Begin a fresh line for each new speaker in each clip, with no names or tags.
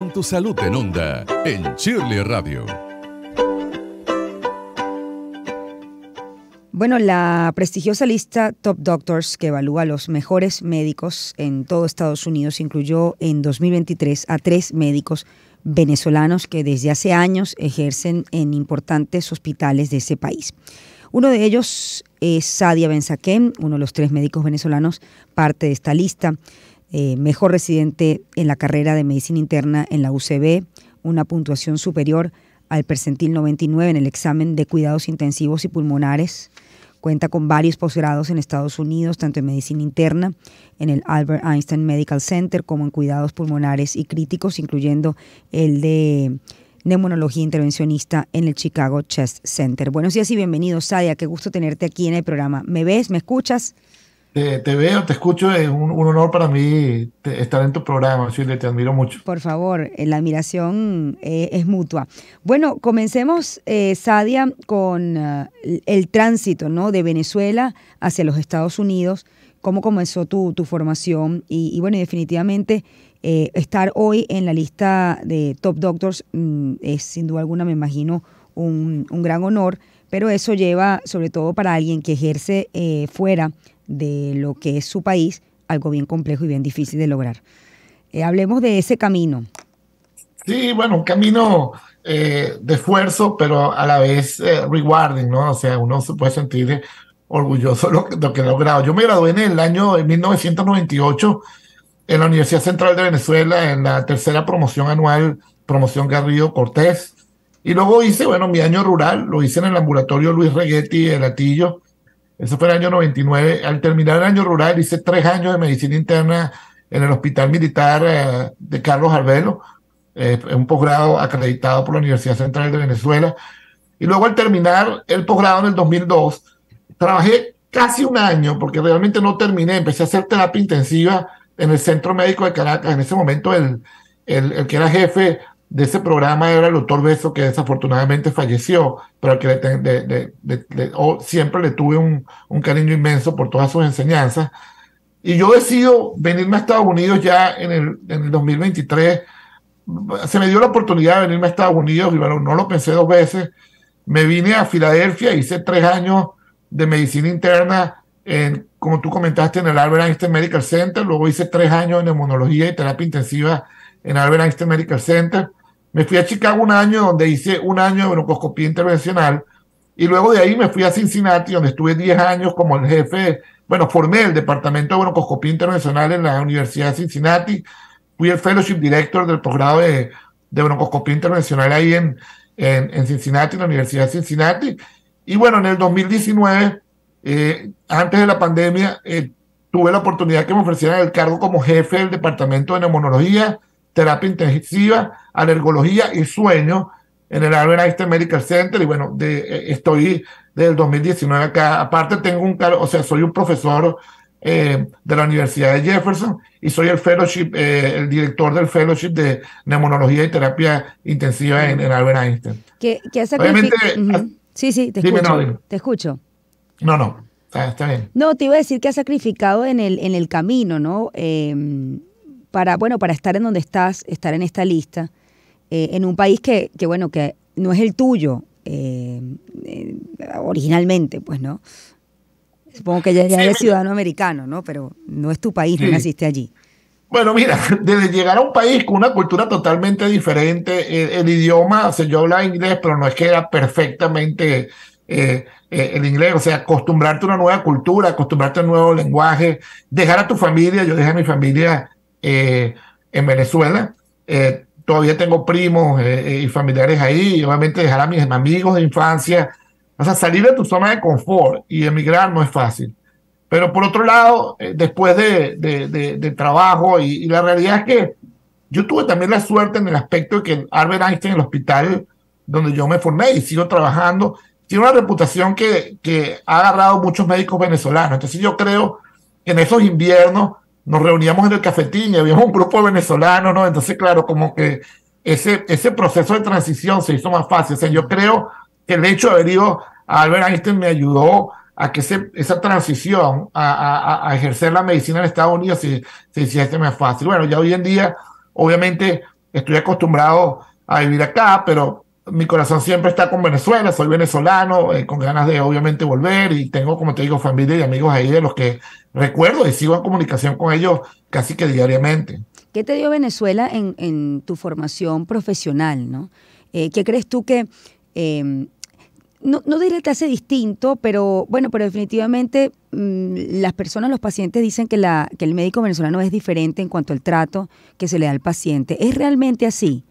Con tu salud en onda, en Chile Radio.
Bueno, la prestigiosa lista Top Doctors que evalúa a los mejores médicos en todo Estados Unidos incluyó en 2023 a tres médicos venezolanos que desde hace años ejercen en importantes hospitales de ese país. Uno de ellos es Sadia Benzaquem, uno de los tres médicos venezolanos, parte de esta lista. Eh, mejor residente en la carrera de medicina interna en la UCB, una puntuación superior al percentil 99 en el examen de cuidados intensivos y pulmonares. Cuenta con varios posgrados en Estados Unidos, tanto en medicina interna, en el Albert Einstein Medical Center, como en cuidados pulmonares y críticos, incluyendo el de neumonología intervencionista en el Chicago Chest Center. Buenos días y bienvenidos, Sadia. Qué gusto tenerte aquí en el programa. ¿Me ves? ¿Me escuchas?
Te, veo, te escucho, es un, honor para mí estar en tu programa, te admiro mucho.
Por favor, eh, la admiración eh, es mutua. Bueno, comencemos, eh, Sadia, con el tránsito ¿no? de Venezuela hacia los Estados Unidos, cómo comenzó tu, formación y, bueno, y definitivamente estar hoy en la lista de Top Doctors mm, es sin duda alguna, me imagino, un, gran honor pero eso lleva, sobre todo para alguien que ejerce fuera de lo que es su país, algo bien complejo y bien difícil de lograr. Eh, hablemos de ese camino.
Sí, bueno, un camino eh, de esfuerzo, pero a la vez eh, rewarding, ¿no? O sea, uno se puede sentir orgulloso de lo, lo, que ha logrado. Yo me gradué en el año de 1998 en la Universidad Central de Venezuela, en la tercera promoción anual, promoción Garrido Cortés. Y luego hice, bueno, mi año rural, lo hice en el ambulatorio Luis Reguetti de Latillo, eso fue el año 99. Al terminar el año rural hice tres años de medicina interna en el Hospital Militar eh, de Carlos Arbelo, eh, un posgrado acreditado por la Universidad Central de Venezuela. Y luego al terminar el posgrado en el 2002, trabajé casi un año, porque realmente no terminé, empecé a hacer terapia intensiva en el Centro Médico de Caracas, en ese momento el, el, el que era jefe de ese programa era el doctor Beso, que desafortunadamente falleció, pero que siempre le tuve un, cariño inmenso por todas sus enseñanzas. Y yo decido venirme a Estados Unidos ya en el, 2023. Se me dio la oportunidad de venirme a Estados Unidos y no lo pensé dos veces. Me vine a Filadelfia, hice tres años de medicina interna, en, como tú comentaste, en el Albert Einstein Medical Center. Luego hice tres años en inmunología y terapia intensiva en Albert Einstein Medical Center me fui a Chicago un año donde hice un año de broncoscopía intervencional y luego de ahí me fui a Cincinnati donde estuve 10 años como el jefe, bueno, formé el departamento de broncoscopía internacional en la Universidad de Cincinnati, fui el fellowship director del posgrado de, de, broncoscopía internacional ahí en, en, Cincinnati, en la Universidad de Cincinnati. Y bueno, en el 2019, eh, antes de la pandemia, eh, tuve la oportunidad que me ofrecieran el cargo como jefe del departamento de neumonología terapia intensiva, alergología y sueño en el Albert Einstein Medical Center. Y bueno, de, eh, estoy del 2019 acá. Aparte, tengo un cargo, o sea, soy un profesor eh, de la Universidad de Jefferson y soy el fellowship, eh, el director del fellowship de neumonología y terapia intensiva en, el Albert Einstein.
¿Qué ha sacrificado... Sí, sí, te escucho. te escucho.
No, no. está bien.
No, te iba a decir que ha sacrificado en el, en el camino, ¿no? Em, para, bueno, para estar en donde estás, estar en esta lista, eh, en un país que, que, bueno, que no es el tuyo eh, eh, originalmente, pues, ¿no? Supongo que ya, eres ciudadano americano, ¿no? Pero no es tu país, no naciste allí. Bueno, mira, desde llegar a un país con una cultura totalmente
diferente, el, idioma, o sea, yo hablaba inglés, pero no es que era perfectamente el inglés, o sea, acostumbrarte a una nueva cultura, acostumbrarte a un nuevo lenguaje, dejar a tu familia, yo dejé a mi familia eh, en Venezuela. Eh, todavía tengo primos eh, y familiares ahí, obviamente dejar a mis amigos de infancia. O sea, salir de tu zona de confort y emigrar no es fácil. Pero por otro lado, después de, de, trabajo, y, la realidad es que yo tuve también la suerte en el aspecto de que Albert Einstein, el hospital donde yo me formé y sigo trabajando, tiene una reputación que, que ha agarrado muchos médicos venezolanos. Entonces yo creo que en esos inviernos nos reuníamos en el cafetín y había un grupo venezolano, ¿no? Entonces, claro, como que ese, ese proceso de transición se hizo más fácil. O sea, yo creo que el hecho de haber ido a Albert Einstein me ayudó a que ese, esa transición a, ejercer la medicina en Estados Unidos se, se hiciese más fácil. Bueno, ya hoy en día, obviamente, estoy acostumbrado a vivir acá, pero mi corazón siempre está con Venezuela, soy venezolano, eh, con ganas de obviamente volver y tengo, como te digo, familia y amigos ahí de los que recuerdo y sigo en comunicación con ellos casi que diariamente.
¿Qué te dio Venezuela en, tu formación profesional? ¿no? Eh, ¿Qué crees tú que, em, no, diré que hace distinto, pero bueno, pero definitivamente mm, las personas, los pacientes dicen que, la, que el médico venezolano es diferente en cuanto al trato que se le da al paciente. ¿Es realmente así?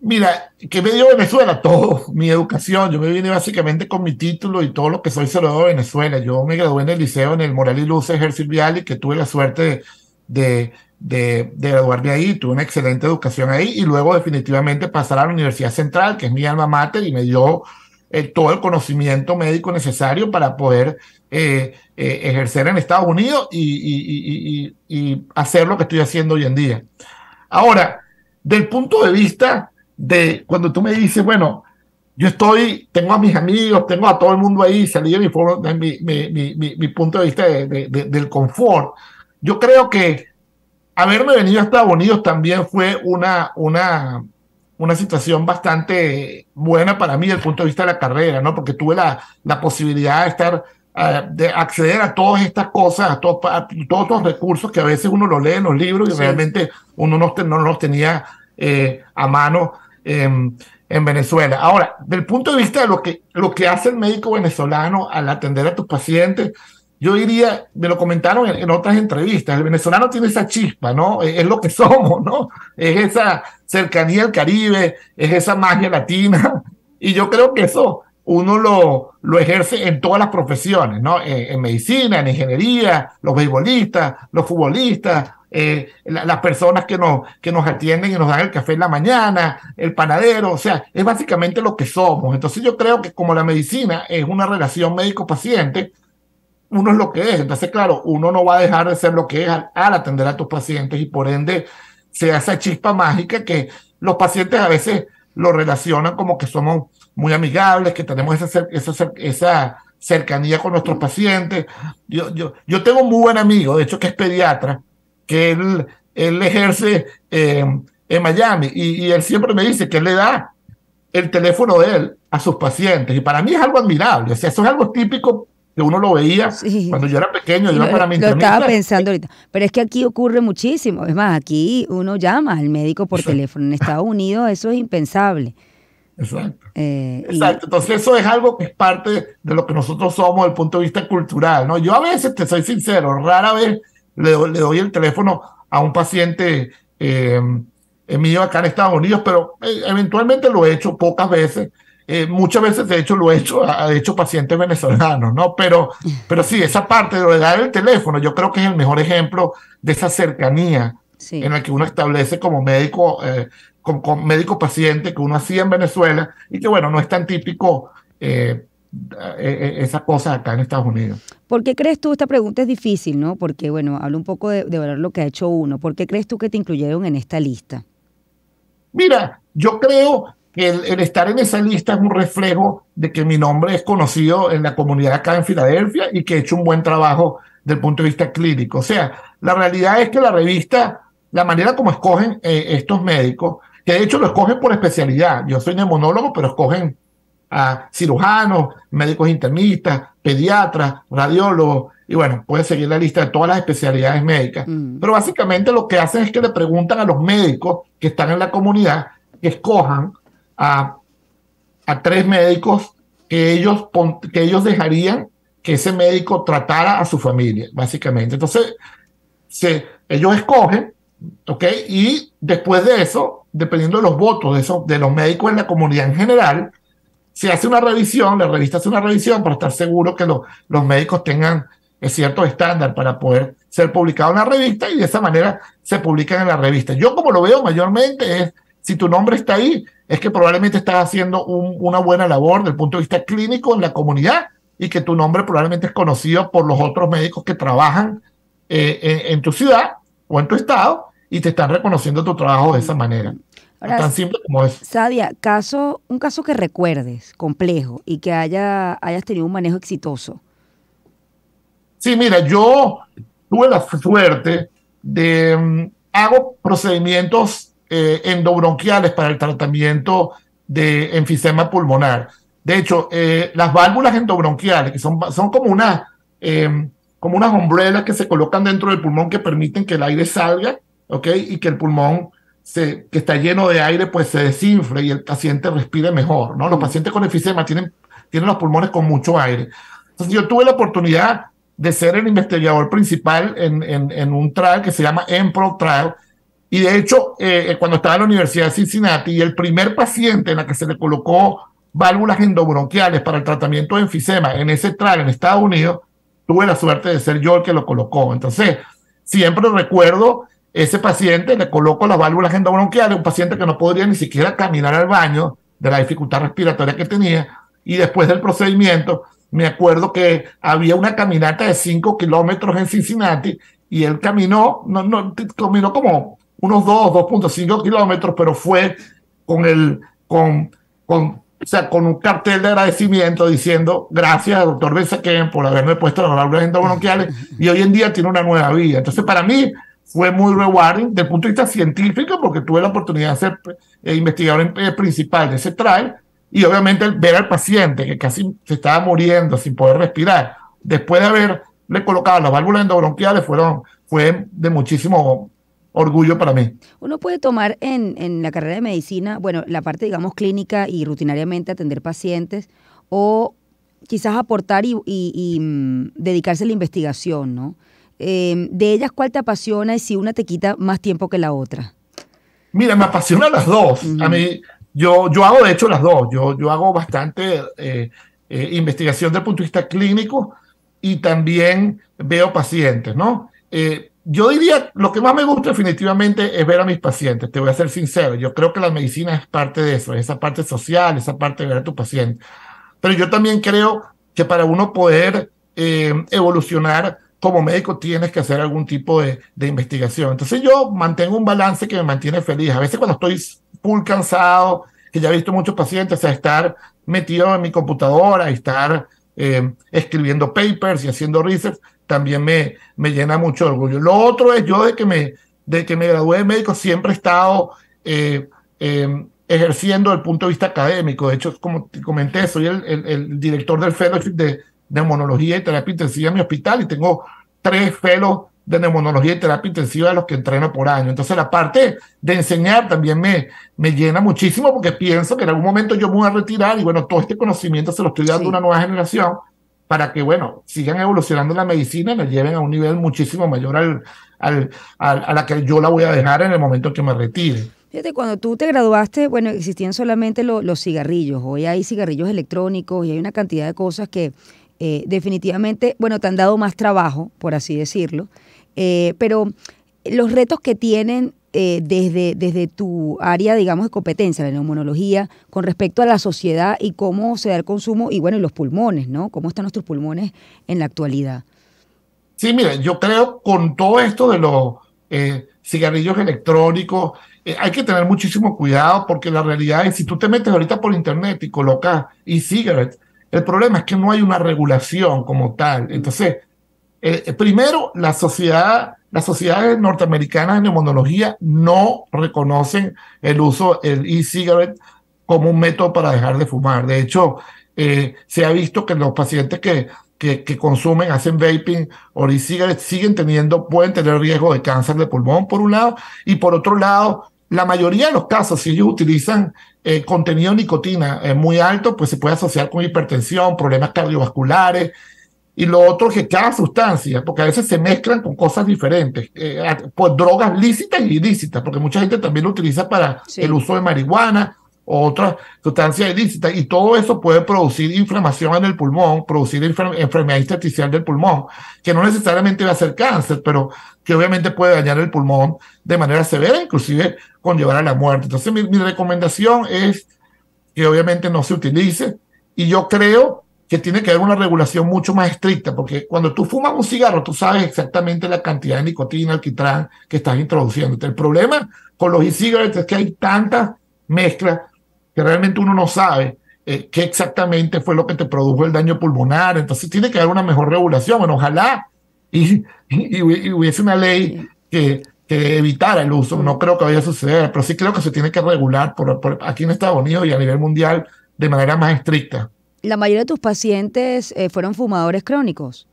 Mira, ¿qué me dio Venezuela? Todo, mi educación. Yo me vine básicamente con mi título y todo lo que soy se lo Venezuela. Yo me gradué en el liceo en el Moral y Luce Ejército Vial y que tuve la suerte de, de, de, graduarme ahí. Tuve una excelente educación ahí y luego definitivamente pasar a la Universidad Central, que es mi alma mater, y me dio eh, todo el conocimiento médico necesario para poder eh, eh, ejercer en Estados Unidos y, y hacer lo que estoy haciendo hoy en día. Ahora, del punto de vista de cuando tú me dices, bueno, yo estoy, tengo a mis amigos, tengo a todo el mundo ahí, salí de mi, punto de vista del confort. Yo creo que haberme venido a Estados Unidos también fue una, una, una situación bastante buena para mí desde el punto de vista de la carrera, ¿no? Porque tuve la, posibilidad de estar eh, de acceder a todas estas cosas, a, todos estos recursos que a veces uno lo lee en los libros y realmente uno no, no los tenía eh, a mano en, Venezuela. Ahora, del punto de vista de lo que, lo que hace el médico venezolano al atender a tus pacientes, yo diría, me lo comentaron en, otras entrevistas, el venezolano tiene esa chispa, ¿no? Es, lo que somos, ¿no? Es esa cercanía al Caribe, es esa magia latina, y yo creo que eso uno lo, lo ejerce en todas las profesiones, ¿no? En, eh, en medicina, en ingeniería, los beisbolistas, los futbolistas, eh, las personas que nos, que nos atienden y nos dan el café en la mañana, el panadero, o sea, es básicamente lo que somos. Entonces yo creo que como la medicina es una relación médico-paciente, uno es lo que es. Entonces, claro, uno no va a dejar de ser lo que es al, atender a tus pacientes y por ende se hace esa chispa mágica que los pacientes a veces lo relacionan como que somos muy amigables, que tenemos esa, esa, esa cercanía con nuestros pacientes. Yo, yo, yo tengo un muy buen amigo, de hecho, que es pediatra, que él, ejerce eh, en Miami y, él siempre me dice que él le da el teléfono de él a sus pacientes y para mí es algo admirable, o sea, eso es algo típico que uno lo veía cuando yo era pequeño, yo lo, estaba
pensando ahorita, pero es que aquí ocurre muchísimo, es más, aquí uno llama al médico por teléfono, en Estados Unidos eso es impensable. Exacto. Eh,
Exacto. Entonces eso es algo que es parte de lo que nosotros somos desde el punto de vista cultural, ¿no? Yo a veces, te soy sincero, rara vez le, le doy el teléfono a un paciente eh, mío acá en Estados Unidos, pero eh, eventualmente lo he hecho pocas veces. Eh, muchas veces, de hecho, lo he hecho, a hecho pacientes venezolanos, ¿no? Pero, pero sí, esa parte de dar el teléfono, yo creo que es el mejor ejemplo de esa cercanía en la que uno establece como médico, con, médico paciente que uno hacía en Venezuela y que, bueno, no es tan típico eh, eh, eh, esas cosa acá en Estados Unidos.
¿Por qué crees tú, esta pregunta es difícil, ¿no? Porque, bueno, hablo un poco de, lo que ha hecho uno. ¿Por qué crees tú que te incluyeron en esta lista?
Mira, yo creo que el, estar en esa lista es un reflejo de que mi nombre es conocido en la comunidad acá en Filadelfia y que he hecho un buen trabajo desde el punto de vista clínico. O sea, la realidad es que la revista, la manera como escogen eh, estos médicos, que de hecho lo escogen por especialidad, yo soy neumonólogo, pero escogen a cirujanos, médicos internistas, pediatras, radiólogos, y bueno, puede seguir la lista de todas las especialidades médicas. Mm. Pero básicamente lo que hacen es que le preguntan a los médicos que están en la comunidad que escojan a, tres médicos que ellos, que ellos dejarían que ese médico tratara a su familia, básicamente. Entonces, se, ellos escogen, ¿ok? Y después de eso, dependiendo de los votos de, esos, de los médicos en la comunidad en general, se hace una revisión, la revista hace una revisión para estar seguro que los médicos tengan cierto estándar para poder ser publicado en la revista y de esa manera se publican en la revista. Yo como lo veo mayormente es, si tu nombre está ahí, es que probablemente estás haciendo una buena labor desde el punto de vista clínico en la comunidad y que tu nombre probablemente es conocido por los otros médicos que trabajan eh, en tu ciudad o en tu estado y te están reconociendo tu trabajo de esa manera tan simple como es.
Sadia, caso, un caso que recuerdes, complejo, y que haya, hayas tenido un manejo exitoso.
Sí, mira, yo tuve la suerte de mm, hago procedimientos eh, endobronquiales para el tratamiento de enfisema pulmonar. De hecho, eh, las válvulas endobronquiales, que son, son como, una, em, como unas hombrelas que se colocan dentro del pulmón que permiten que el aire salga, ¿ok? Y que el pulmón que está lleno de aire pues se desinfle y el paciente respire mejor, ¿no? Los pacientes con enfisema tienen, tienen los pulmones con mucho aire. Entonces yo tuve la oportunidad de ser el investigador principal en, en, un trial que se llama EMPRO Trial, y de hecho, eh, eh, cuando estaba en la Universidad de Cincinnati, el primer paciente en la que se le colocó válvulas endobronquiales para el tratamiento de enfisema en ese trial en Estados Unidos, tuve la suerte de ser yo el que lo colocó. Entonces, siempre recuerdo ese paciente le coloco las válvulas endobronquiales, un paciente que no podría ni siquiera caminar al baño de la dificultad respiratoria que tenía, y después del procedimiento, me acuerdo que había una caminata de 5 kilómetros en Cincinnati y él caminó, no, no, caminó como unos 2, 2.5 kilómetros, pero fue con el, con, con, o sea, con un cartel de agradecimiento diciendo gracias, doctor Benzaquén, por haberme puesto las válvulas endobronquiales y hoy en día tiene una nueva vida. Entonces, para mí, fue muy rewarding desde el punto de vista científico, porque tuve la oportunidad de ser eh, investigador eh, principal de ese trial, y obviamente ver al paciente que casi se estaba muriendo sin poder respirar, después de haberle colocado las válvulas endobronquiales, fueron, fue de muchísimo orgullo para mí.
Uno puede tomar en, en la carrera de medicina, bueno, la parte, digamos, clínica y rutinariamente atender pacientes, o quizás aportar y mm, dedicarse a la investigación, ¿no? Em, de ellas cuál te apasiona y si una te quita más tiempo que la otra.
Mira, me apasionan las dos. A mí, yo, yo hago de hecho las dos. Yo, yo hago bastante eh, eh, investigación desde el punto de vista clínico y también veo pacientes, ¿no? Eh, yo diría, lo que más me gusta definitivamente es ver a mis pacientes, te voy a ser sincero, yo creo que la medicina es parte de eso, esa parte social, esa parte de ver a tu paciente. Pero yo también creo que para uno poder evolucionar como médico tienes que hacer algún tipo de, investigación. Entonces yo mantengo un balance que me mantiene feliz. A veces cuando estoy full cansado, que ya he visto muchos pacientes, o sea, estar metido en mi computadora, y estar eh, escribiendo papers y haciendo research, también me, me llena mucho orgullo. Lo otro es yo de que me, de que me gradué de médico siempre he estado... Eh, em, ejerciendo el punto de vista académico. De hecho, como te comenté, soy el, el director del fellowship de, neumonología y terapia intensiva en mi hospital y tengo tres fellows de neumonología y terapia intensiva de los que entreno por año. Entonces la parte de enseñar también me, me llena muchísimo porque pienso que en algún momento yo me voy a retirar y bueno, todo este conocimiento se lo estoy dando a una nueva generación para que, bueno, sigan evolucionando la medicina y la lleven a un nivel muchísimo mayor al, a la que yo la voy a dejar en el momento que me retire.
Fíjate, cuando tú te graduaste, bueno, existían solamente los cigarrillos. Hoy hay cigarrillos electrónicos y hay una cantidad de cosas que eh, definitivamente, bueno, te han dado más trabajo, por así decirlo, eh, pero los retos que tienen eh, desde, desde tu área, digamos, de competencia, la neumonología, con respecto a la sociedad y cómo se da el consumo y, bueno, y los pulmones, ¿no? ¿Cómo están nuestros pulmones en la actualidad? Sí, mira, yo creo
con todo esto de los cigarrillos electrónicos, hay que tener muchísimo cuidado porque la realidad es, si tú te metes ahorita por internet y colocas e-cigarettes, el problema es que no hay una regulación como tal. Mm. Entonces, eh, eh, primero, la sociedad, las sociedades norteamericanas de neumonología no reconocen el uso del e-cigarette como un método para dejar de fumar. De hecho, eh, se ha visto que los pacientes que, que, que consumen, hacen vaping o e cigarette siguen teniendo, pueden tener riesgo de cáncer de pulmón, por un lado, y por otro lado, la mayoría de los casos, si ellos utilizan eh, contenido de nicotina eh, muy alto, pues se puede asociar con hipertensión, problemas cardiovasculares. Y lo otro que cada sustancia, porque a veces se mezclan con cosas diferentes, eh, pues drogas lícitas y ilícitas, porque mucha gente también lo utiliza para el uso de marihuana, otras sustancias ilícitas, y todo eso puede producir inflamación en el pulmón, producir enfermedad intersticial del pulmón, que no necesariamente va a ser cáncer, pero que obviamente puede dañar el pulmón de manera severa, inclusive conllevar a la muerte. Entonces mi, recomendación es que obviamente no se utilice, y yo creo que tiene que haber una regulación mucho más estricta, porque cuando tú fumas un cigarro, tú sabes exactamente la cantidad de nicotina, alquitrán que estás introduciendo. El problema con los e-cigarettes es que hay tantas mezclas que realmente uno no sabe eh, qué exactamente fue lo que te produjo el daño pulmonar. Entonces tiene que haber una mejor regulación. Bueno, ojalá y, hubiese una ley que, evitara el uso. No mm. creo que vaya a suceder, pero sí creo que se tiene que regular por, aquí en Estados Unidos y a nivel mundial de manera más estricta.
¿La mayoría de tus pacientes eh, fueron fumadores crónicos?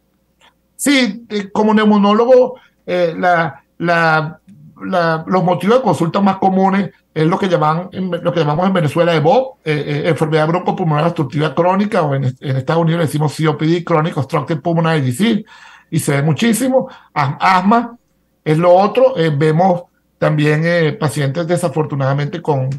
Sí, eh, como neumonólogo, la, la, los motivos de consulta más comunes es lo que, llaman, lo que llamamos en Venezuela EVO, eh, eh, enfermedad broncopulmonar obstructiva crónica, o en, Estados Unidos decimos COPD, crónico Obstructive Pulmonary Disease, y se ve muchísimo. Asma es lo otro. Eh, vemos también eh, pacientes desafortunadamente con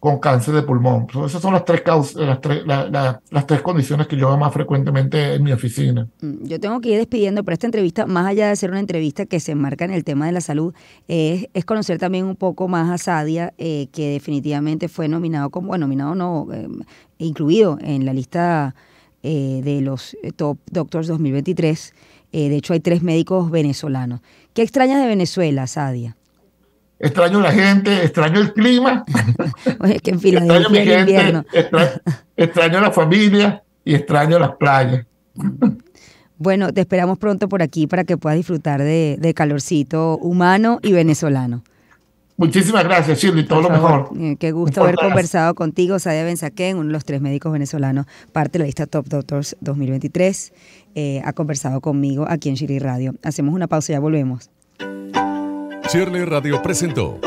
con cáncer de pulmón. esas son las tres, causas, las, las tres condiciones que yo veo más frecuentemente en mi oficina.
Mm, yo tengo que ir despidiendo, pero esta entrevista, más allá de ser una entrevista que se enmarca en el tema de la salud, es, conocer también un poco más a Sadia, eh, que definitivamente fue nominado como, bueno, nominado no, em, incluido en la lista eh, de los eh, Top Doctors 2023. de hecho, hay tres médicos venezolanos. ¿Qué extrañas de Venezuela, Sadia?
Extraño la gente, extraño el clima.
que en Filadelfia extraño
mi gente, Extraño, la familia y extraño las playas.
Bueno, te esperamos pronto por aquí para que puedas disfrutar de, calorcito humano y venezolano. Muchísimas gracias, Shirley, todo lo mejor. Eh, qué gusto haber conversado contigo, Sadia Benzaquén, uno de los tres médicos venezolanos, parte de la lista Top Doctors 2023. Eh, ha conversado conmigo aquí en Shirley Radio. Hacemos una pausa y ya volvemos.
Shirley Radio presentó.